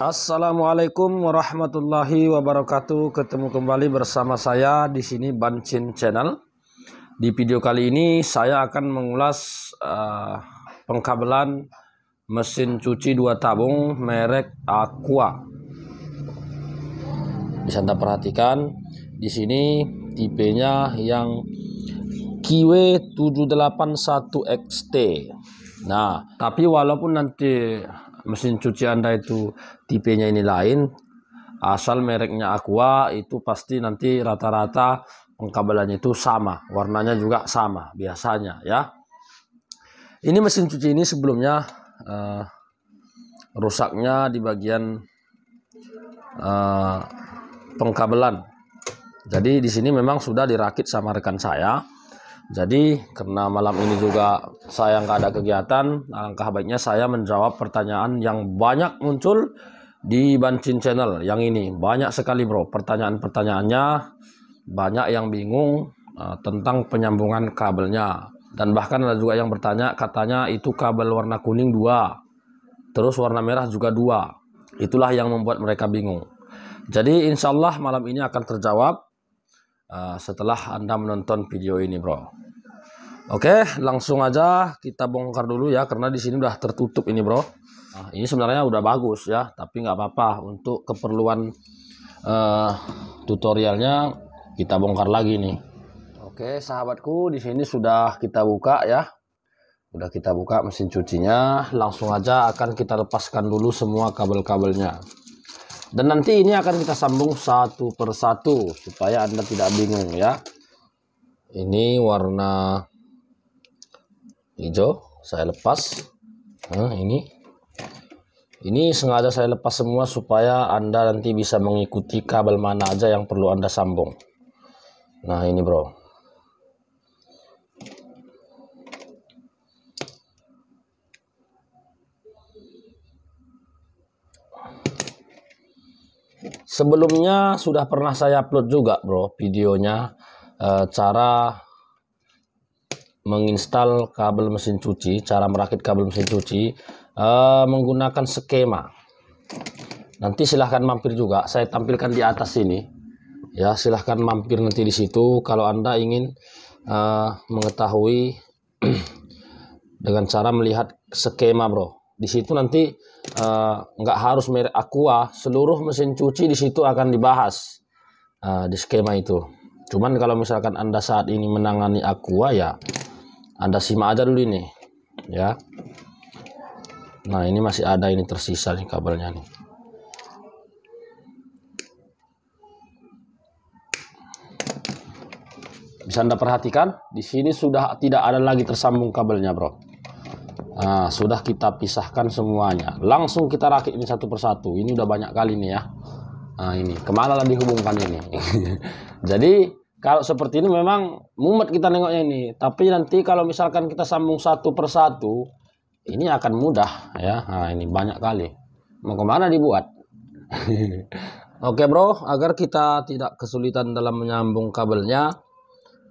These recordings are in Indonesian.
Assalamualaikum warahmatullahi wabarakatuh. Ketemu kembali bersama saya di sini Bancin Channel. Di video kali ini saya akan mengulas uh, pengkabelan mesin cuci dua tabung merek Aqua. Bisa Anda perhatikan di sini tipenya yang QW781XT Nah, tapi walaupun nanti mesin cuci Anda itu tipenya ini lain, asal mereknya Aqua itu pasti nanti rata-rata pengkabelannya itu sama, warnanya juga sama biasanya ya. Ini mesin cuci ini sebelumnya uh, rusaknya di bagian uh, pengkabelan. Jadi di sini memang sudah dirakit sama rekan saya jadi karena malam ini juga saya nggak ada kegiatan, alangkah baiknya saya menjawab pertanyaan yang banyak muncul di Bancin Channel yang ini. Banyak sekali bro, pertanyaan-pertanyaannya banyak yang bingung uh, tentang penyambungan kabelnya. Dan bahkan ada juga yang bertanya katanya itu kabel warna kuning dua, terus warna merah juga dua. Itulah yang membuat mereka bingung. Jadi insya Allah malam ini akan terjawab Ah, setelah Anda menonton video ini, Bro. Oke, langsung aja kita bongkar dulu ya karena di sini udah tertutup ini, Bro. Nah, ini sebenarnya udah bagus ya, tapi nggak apa-apa untuk keperluan uh, tutorialnya kita bongkar lagi nih. Oke, sahabatku, di sini sudah kita buka ya. Udah kita buka mesin cucinya, langsung aja akan kita lepaskan dulu semua kabel-kabelnya. Dan nanti ini akan kita sambung satu persatu supaya Anda tidak bingung ya. Ini warna hijau saya lepas. Nah, ini ini sengaja saya lepas semua supaya Anda nanti bisa mengikuti kabel mana aja yang perlu Anda sambung. Nah, ini bro. sebelumnya sudah pernah saya upload juga bro videonya e, cara menginstal kabel mesin cuci cara merakit kabel mesin cuci e, menggunakan skema nanti silahkan mampir juga saya tampilkan di atas sini. ya silahkan mampir nanti di situ kalau anda ingin e, mengetahui dengan cara melihat skema bro di situ nanti eh, nggak uh, harus merek Aqua, seluruh mesin cuci di situ akan dibahas uh, di skema itu. Cuman kalau misalkan Anda saat ini menangani Aqua ya Anda simak aja dulu ini ya. Nah, ini masih ada ini tersisa nih kabelnya nih. Bisa Anda perhatikan, di sini sudah tidak ada lagi tersambung kabelnya, Bro. Nah, sudah kita pisahkan semuanya. Langsung kita rakit ini satu persatu. Ini udah banyak kali nih ya. Nah, ini kemana lah dihubungkan ini. Jadi kalau seperti ini memang mumet kita nengoknya ini. Tapi nanti kalau misalkan kita sambung satu persatu, ini akan mudah ya. Nah, ini banyak kali. Mau kemana dibuat? Oke bro, agar kita tidak kesulitan dalam menyambung kabelnya,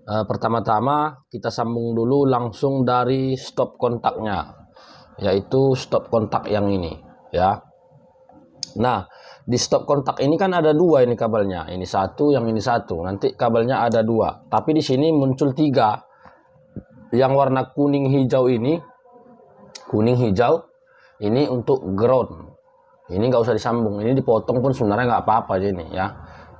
Eh, pertama-tama kita sambung dulu langsung dari stop kontaknya yaitu stop kontak yang ini ya nah di stop kontak ini kan ada dua ini kabelnya ini satu yang ini satu nanti kabelnya ada dua tapi di sini muncul tiga yang warna kuning hijau ini kuning hijau ini untuk ground ini nggak usah disambung ini dipotong pun sebenarnya nggak apa-apa ini ya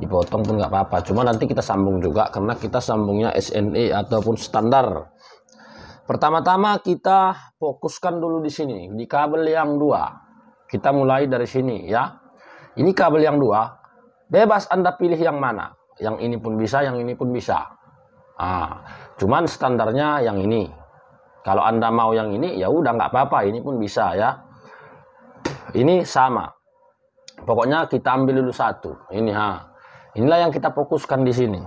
dipotong pun nggak apa-apa cuma nanti kita sambung juga karena kita sambungnya SNE ataupun standar pertama-tama kita fokuskan dulu di sini di kabel yang dua kita mulai dari sini ya ini kabel yang dua bebas anda pilih yang mana yang ini pun bisa yang ini pun bisa ah cuman standarnya yang ini kalau anda mau yang ini ya udah nggak apa-apa ini pun bisa ya ini sama pokoknya kita ambil dulu satu ini ha Inilah yang kita fokuskan di sini.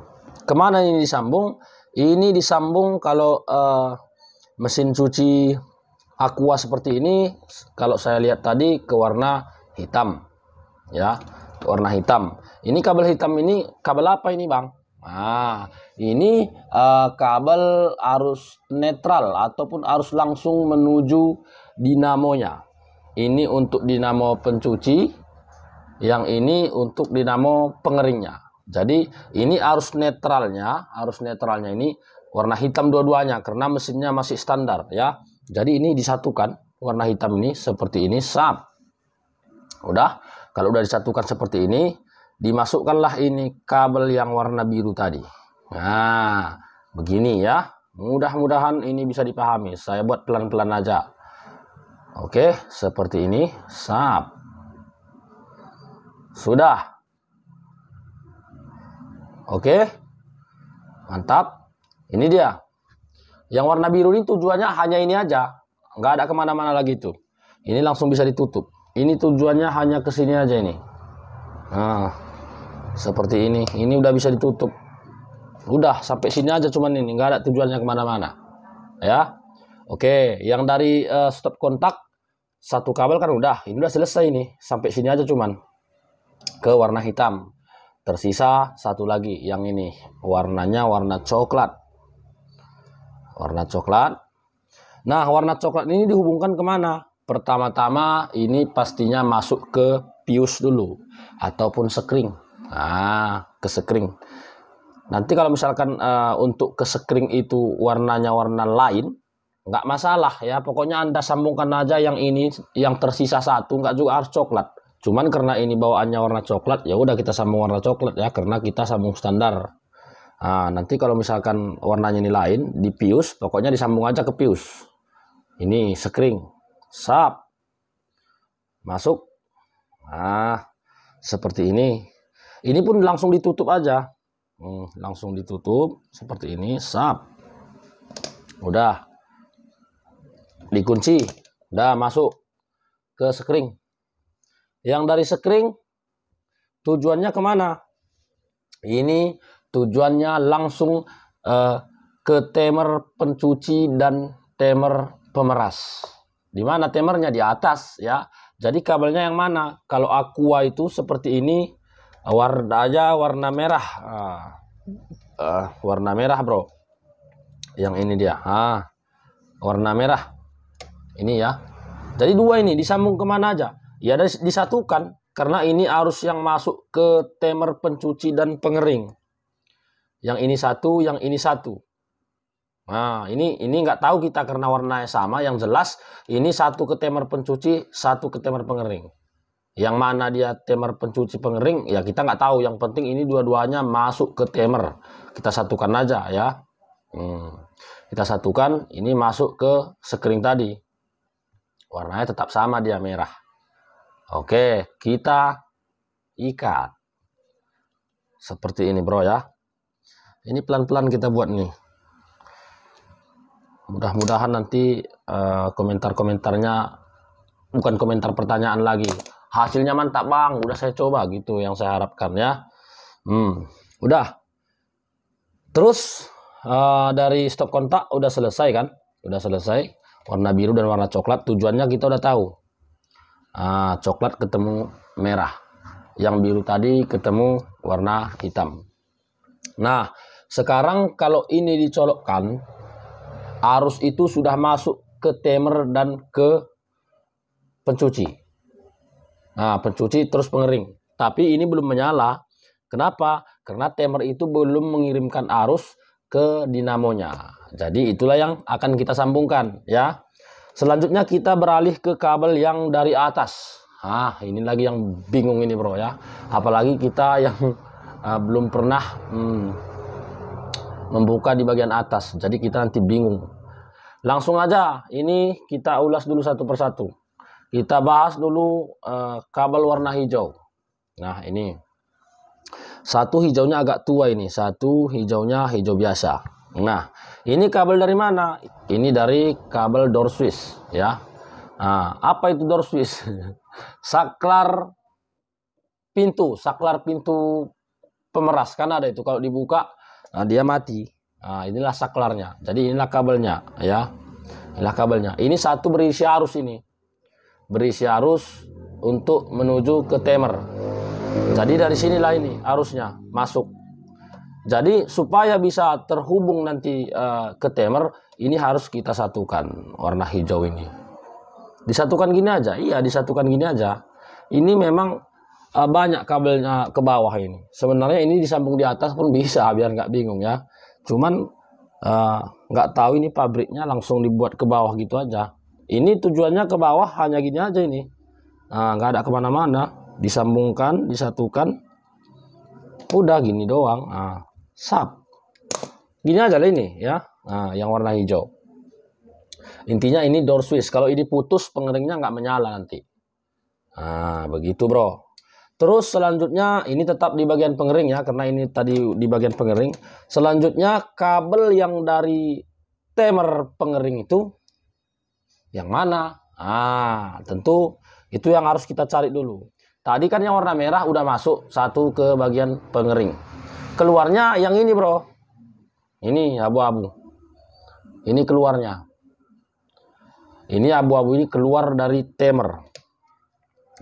Kemana ini disambung? Ini disambung kalau uh, mesin cuci aqua seperti ini, kalau saya lihat tadi ke warna hitam, ya, ke warna hitam. Ini kabel hitam ini kabel apa ini bang? Nah, ini uh, kabel arus netral ataupun arus langsung menuju dinamonya. Ini untuk dinamo pencuci yang ini untuk dinamo pengeringnya. Jadi ini arus netralnya, arus netralnya ini warna hitam dua-duanya karena mesinnya masih standar ya. Jadi ini disatukan warna hitam ini seperti ini sap. Udah, kalau udah disatukan seperti ini, dimasukkanlah ini kabel yang warna biru tadi. Nah, begini ya. Mudah-mudahan ini bisa dipahami. Saya buat pelan-pelan aja. Oke, seperti ini. Sap. Sudah. Oke. Mantap. Ini dia. Yang warna biru ini tujuannya hanya ini aja. Nggak ada kemana-mana lagi itu. Ini langsung bisa ditutup. Ini tujuannya hanya ke sini aja ini. Nah, seperti ini. Ini udah bisa ditutup. Udah sampai sini aja cuman ini. Nggak ada tujuannya kemana-mana. Ya. Oke, yang dari uh, stop kontak satu kabel kan udah. Ini udah selesai ini. Sampai sini aja cuman ke warna hitam. Tersisa satu lagi yang ini. Warnanya warna coklat. Warna coklat. Nah, warna coklat ini dihubungkan kemana? Pertama-tama ini pastinya masuk ke pius dulu. Ataupun sekring. Nah, ke sekring. Nanti kalau misalkan uh, untuk ke sekring itu warnanya warna lain, nggak masalah ya. Pokoknya Anda sambungkan aja yang ini, yang tersisa satu, nggak juga harus coklat Cuman karena ini bawaannya warna coklat, ya udah kita sambung warna coklat ya karena kita sambung standar. Nah, nanti kalau misalkan warnanya ini lain di pius, pokoknya disambung aja ke pius. Ini sekring. Sap. Masuk. Nah, seperti ini. Ini pun langsung ditutup aja. Hmm, langsung ditutup seperti ini. Sap. Udah. Dikunci. Udah masuk ke sekring. Yang dari sekring tujuannya kemana? Ini tujuannya langsung uh, ke temer pencuci dan temer pemeras. Di mana temernya di atas ya. Jadi kabelnya yang mana? Kalau aqua itu seperti ini warna aja warna merah. Uh, uh, warna merah, Bro. Yang ini dia. Uh, warna merah. Ini ya. Jadi dua ini disambung kemana aja? ya disatukan karena ini arus yang masuk ke temer pencuci dan pengering. Yang ini satu, yang ini satu. Nah, ini ini nggak tahu kita karena warnanya sama. Yang jelas ini satu ke temer pencuci, satu ke temer pengering. Yang mana dia temer pencuci pengering, ya kita nggak tahu. Yang penting ini dua-duanya masuk ke temer. Kita satukan aja ya. Hmm. Kita satukan, ini masuk ke sekring tadi. Warnanya tetap sama dia merah. Oke, kita ikat. Seperti ini bro ya. Ini pelan-pelan kita buat nih. Mudah-mudahan nanti uh, komentar-komentarnya bukan komentar pertanyaan lagi. Hasilnya mantap bang, udah saya coba gitu yang saya harapkan ya. Hmm, udah. Terus uh, dari stop kontak udah selesai kan? Udah selesai. Warna biru dan warna coklat tujuannya kita udah tahu ah, coklat ketemu merah yang biru tadi ketemu warna hitam nah sekarang kalau ini dicolokkan arus itu sudah masuk ke temer dan ke pencuci nah pencuci terus pengering tapi ini belum menyala kenapa karena temer itu belum mengirimkan arus ke dinamonya jadi itulah yang akan kita sambungkan ya Selanjutnya kita beralih ke kabel yang dari atas. Ah, ini lagi yang bingung ini bro ya. Apalagi kita yang uh, belum pernah hmm, membuka di bagian atas. Jadi kita nanti bingung. Langsung aja, ini kita ulas dulu satu persatu. Kita bahas dulu uh, kabel warna hijau. Nah ini. Satu hijaunya agak tua ini. Satu hijaunya hijau biasa. Nah, ini kabel dari mana? Ini dari kabel door switch, ya. Nah, apa itu door switch? saklar pintu, saklar pintu pemeras kan ada itu kalau dibuka nah, dia mati. Nah, inilah saklarnya. Jadi inilah kabelnya, ya. Inilah kabelnya. Ini satu berisi arus ini. Berisi arus untuk menuju ke timer. Jadi dari sinilah ini arusnya masuk. Jadi supaya bisa terhubung nanti uh, ke temer, ini harus kita satukan warna hijau ini. Disatukan gini aja, iya disatukan gini aja. Ini memang uh, banyak kabelnya ke bawah ini. Sebenarnya ini disambung di atas pun bisa, biar nggak bingung ya. Cuman eh, nggak uh, tahu ini pabriknya langsung dibuat ke bawah gitu aja. Ini tujuannya ke bawah hanya gini aja ini. Nah, nggak nah, ada kemana-mana, disambungkan, disatukan, udah gini doang. Nah sap gini aja lah ini ya nah, yang warna hijau intinya ini door switch kalau ini putus pengeringnya nggak menyala nanti nah begitu bro terus selanjutnya ini tetap di bagian pengering ya karena ini tadi di bagian pengering selanjutnya kabel yang dari timer pengering itu yang mana ah tentu itu yang harus kita cari dulu tadi kan yang warna merah udah masuk satu ke bagian pengering keluarnya yang ini bro ini abu-abu ini keluarnya ini abu-abu ini keluar dari temer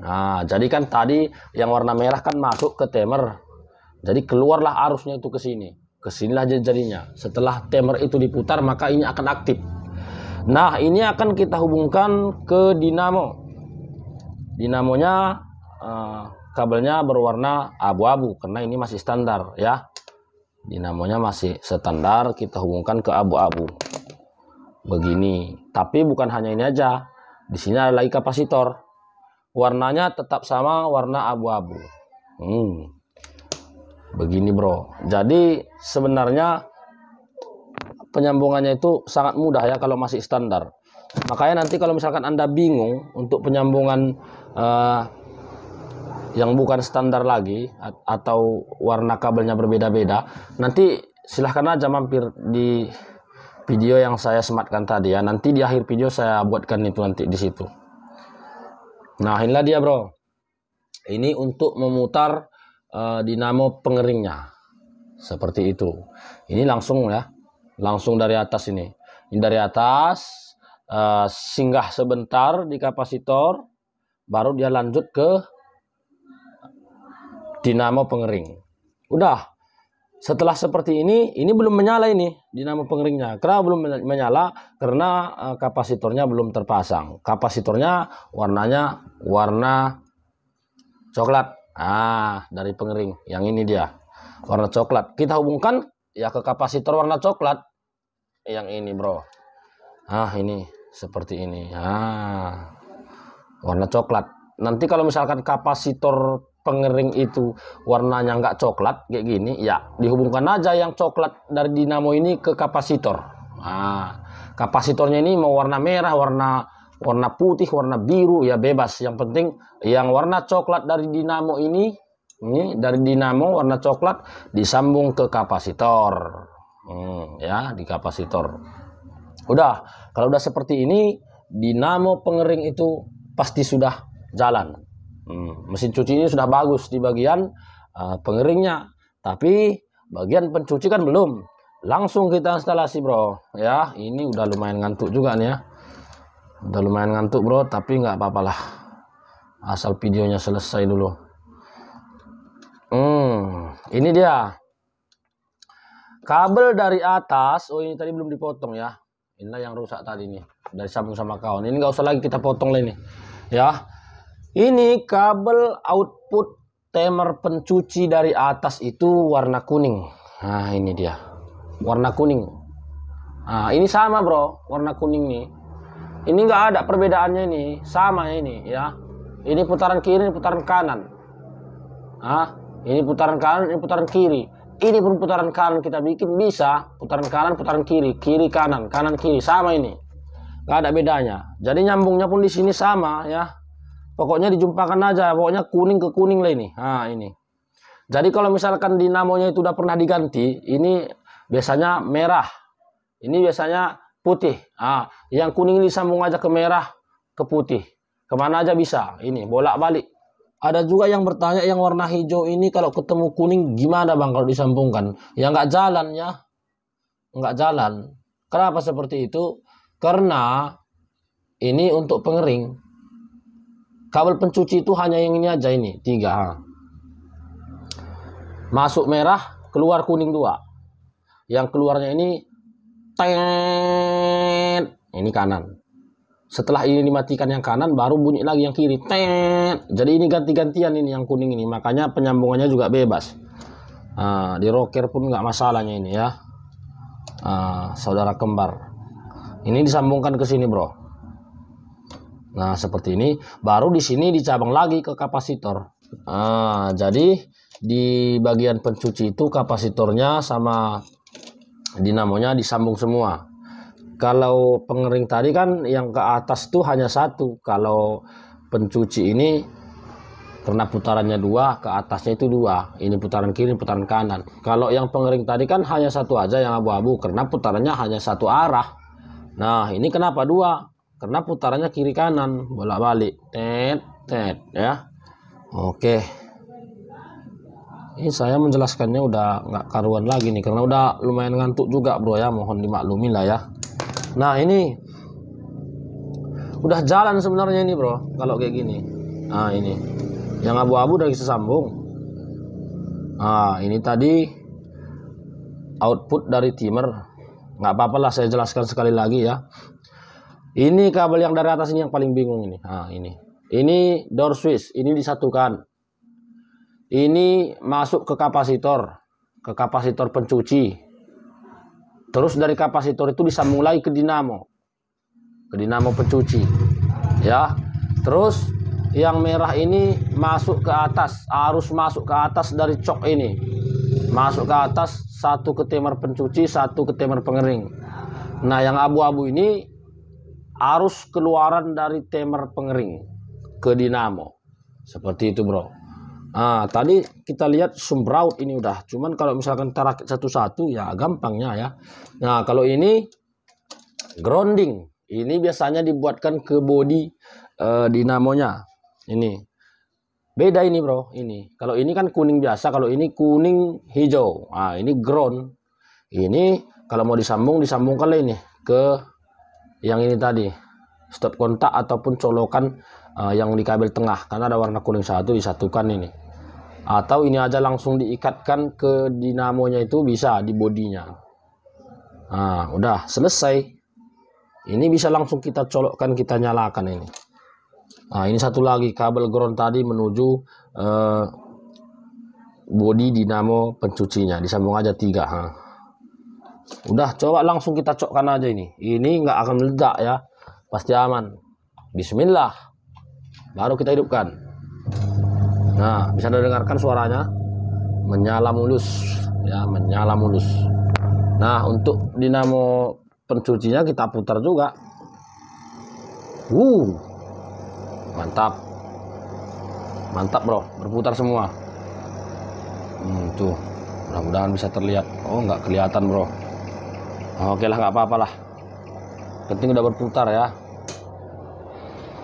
nah jadi kan tadi yang warna merah kan masuk ke temer jadi keluarlah arusnya itu ke sini ke sinilah jadinya setelah temer itu diputar maka ini akan aktif nah ini akan kita hubungkan ke dinamo dinamonya uh, kabelnya berwarna abu-abu karena ini masih standar ya dinamonya masih standar kita hubungkan ke abu-abu begini tapi bukan hanya ini aja di sini ada lagi kapasitor warnanya tetap sama warna abu-abu hmm. begini bro jadi sebenarnya penyambungannya itu sangat mudah ya kalau masih standar makanya nanti kalau misalkan anda bingung untuk penyambungan uh, yang bukan standar lagi atau warna kabelnya berbeda-beda nanti silahkan aja mampir di video yang saya sematkan tadi ya nanti di akhir video saya buatkan itu nanti di situ nah inilah dia bro ini untuk memutar uh, dinamo pengeringnya seperti itu ini langsung ya langsung dari atas ini, ini dari atas uh, singgah sebentar di kapasitor baru dia lanjut ke dinamo pengering. Udah. Setelah seperti ini, ini belum menyala ini dinamo pengeringnya. Kenapa belum menyala? Karena eh, kapasitornya belum terpasang. Kapasitornya warnanya warna coklat. Ah, dari pengering. Yang ini dia. Warna coklat. Kita hubungkan ya ke kapasitor warna coklat. Yang ini, Bro. Ah, ini seperti ini. Ah. Warna coklat. Nanti kalau misalkan kapasitor pengering itu warnanya nggak coklat kayak gini ya dihubungkan aja yang coklat dari dinamo ini ke kapasitor nah, kapasitornya ini mau warna merah warna warna putih warna biru ya bebas yang penting yang warna coklat dari dinamo ini ini dari dinamo warna coklat disambung ke kapasitor hmm, ya di kapasitor udah kalau udah seperti ini dinamo pengering itu pasti sudah jalan Hmm, mesin cuci ini sudah bagus di bagian uh, pengeringnya, tapi bagian pencuci kan belum. Langsung kita instalasi, bro. Ya, ini udah lumayan ngantuk juga nih ya. Udah lumayan ngantuk, bro. Tapi nggak apa-apalah. Asal videonya selesai dulu. Hmm, ini dia. Kabel dari atas. Oh, ini tadi belum dipotong ya. Inilah yang rusak tadi nih. Dari sambung sama kawan. Ini nggak usah lagi kita potong lah ini. Ya. Ini kabel output timer pencuci dari atas itu warna kuning. Nah, ini dia. Warna kuning. Nah, ini sama, Bro. Warna kuning nih. Ini nggak ada perbedaannya ini. Sama ini, ya. Ini putaran kiri, ini putaran kanan. Ah, ini putaran kanan, ini putaran kiri. Ini pun putaran kanan kita bikin bisa putaran kanan, putaran kiri, kiri kanan, kanan kiri sama ini. Nggak ada bedanya. Jadi nyambungnya pun di sini sama, ya. Pokoknya dijumpakan aja, pokoknya kuning ke kuning lah ini. Nah, ini. Jadi kalau misalkan dinamonya itu udah pernah diganti, ini biasanya merah. Ini biasanya putih. Nah, yang kuning ini sambung aja ke merah, ke putih. Kemana aja bisa. Ini bolak-balik. Ada juga yang bertanya yang warna hijau ini kalau ketemu kuning gimana bang kalau disambungkan? Ya nggak jalan ya, nggak jalan. Kenapa seperti itu? Karena ini untuk pengering. Kabel pencuci itu hanya yang ini aja ini, tiga. Ha. Masuk merah, keluar kuning dua. Yang keluarnya ini, ten ini kanan. Setelah ini dimatikan yang kanan, baru bunyi lagi yang kiri, ten Jadi ini ganti-gantian ini yang kuning ini, makanya penyambungannya juga bebas. Uh, di rocker pun nggak masalahnya ini ya, uh, saudara kembar. Ini disambungkan ke sini bro. Nah, seperti ini. Baru di sini dicabang lagi ke kapasitor. Nah, jadi di bagian pencuci itu kapasitornya sama dinamonya disambung semua. Kalau pengering tadi kan yang ke atas tuh hanya satu. Kalau pencuci ini karena putarannya dua, ke atasnya itu dua. Ini putaran kiri, putaran kanan. Kalau yang pengering tadi kan hanya satu aja yang abu-abu karena putarannya hanya satu arah. Nah, ini kenapa dua? karena putarannya kiri kanan bolak balik tet tet ya oke ini saya menjelaskannya udah nggak karuan lagi nih karena udah lumayan ngantuk juga bro ya mohon dimaklumi lah ya nah ini udah jalan sebenarnya ini bro kalau kayak gini nah ini yang abu-abu dari sesambung nah ini tadi output dari timer nggak apa-apa lah saya jelaskan sekali lagi ya ini kabel yang dari atas ini yang paling bingung ini. Nah, ini. Ini door switch, ini disatukan. Ini masuk ke kapasitor, ke kapasitor pencuci. Terus dari kapasitor itu bisa mulai ke dinamo. Ke dinamo pencuci. Ya. Terus yang merah ini masuk ke atas, arus masuk ke atas dari cok ini. Masuk ke atas satu ke timer pencuci, satu ke timer pengering. Nah, yang abu-abu ini arus keluaran dari temer pengering ke dinamo. Seperti itu, Bro. nah, tadi kita lihat sumbraut ini udah. Cuman kalau misalkan terakit satu-satu ya gampangnya ya. Nah, kalau ini grounding. Ini biasanya dibuatkan ke body uh, dinamonya. Ini. Beda ini, Bro. Ini. Kalau ini kan kuning biasa, kalau ini kuning hijau. Ah, ini ground. Ini kalau mau disambung kali ini ke yang ini tadi stop kontak ataupun colokan uh, yang di kabel tengah karena ada warna kuning satu disatukan ini atau ini aja langsung diikatkan ke dinamonya itu bisa di bodinya nah udah selesai ini bisa langsung kita colokkan kita nyalakan ini nah ini satu lagi kabel ground tadi menuju uh, bodi dinamo pencucinya disambung aja tiga ha. Udah coba langsung kita cokkan aja ini. Ini nggak akan meledak ya. Pasti aman. Bismillah. Baru kita hidupkan. Nah, bisa Anda dengarkan suaranya? Menyala mulus ya, menyala mulus. Nah, untuk dinamo pencucinya kita putar juga. Uh. Mantap. Mantap, Bro. Berputar semua. Hmm, tuh. Mudah-mudahan bisa terlihat. Oh, nggak kelihatan, Bro oke lah nggak apa-apa lah penting udah berputar ya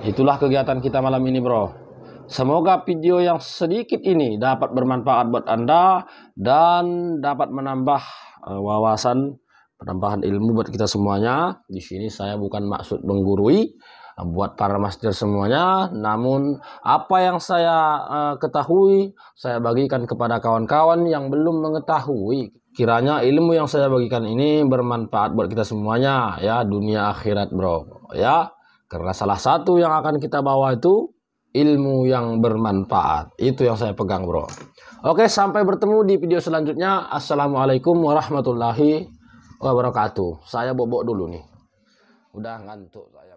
itulah kegiatan kita malam ini bro semoga video yang sedikit ini dapat bermanfaat buat anda dan dapat menambah eh, wawasan penambahan ilmu buat kita semuanya di sini saya bukan maksud menggurui eh, buat para master semuanya. Namun apa yang saya eh, ketahui saya bagikan kepada kawan-kawan yang belum mengetahui Kiranya ilmu yang saya bagikan ini bermanfaat buat kita semuanya ya dunia akhirat bro ya karena salah satu yang akan kita bawa itu ilmu yang bermanfaat itu yang saya pegang bro. Oke sampai bertemu di video selanjutnya assalamualaikum warahmatullahi wabarakatuh. Saya bobok dulu nih udah ngantuk saya.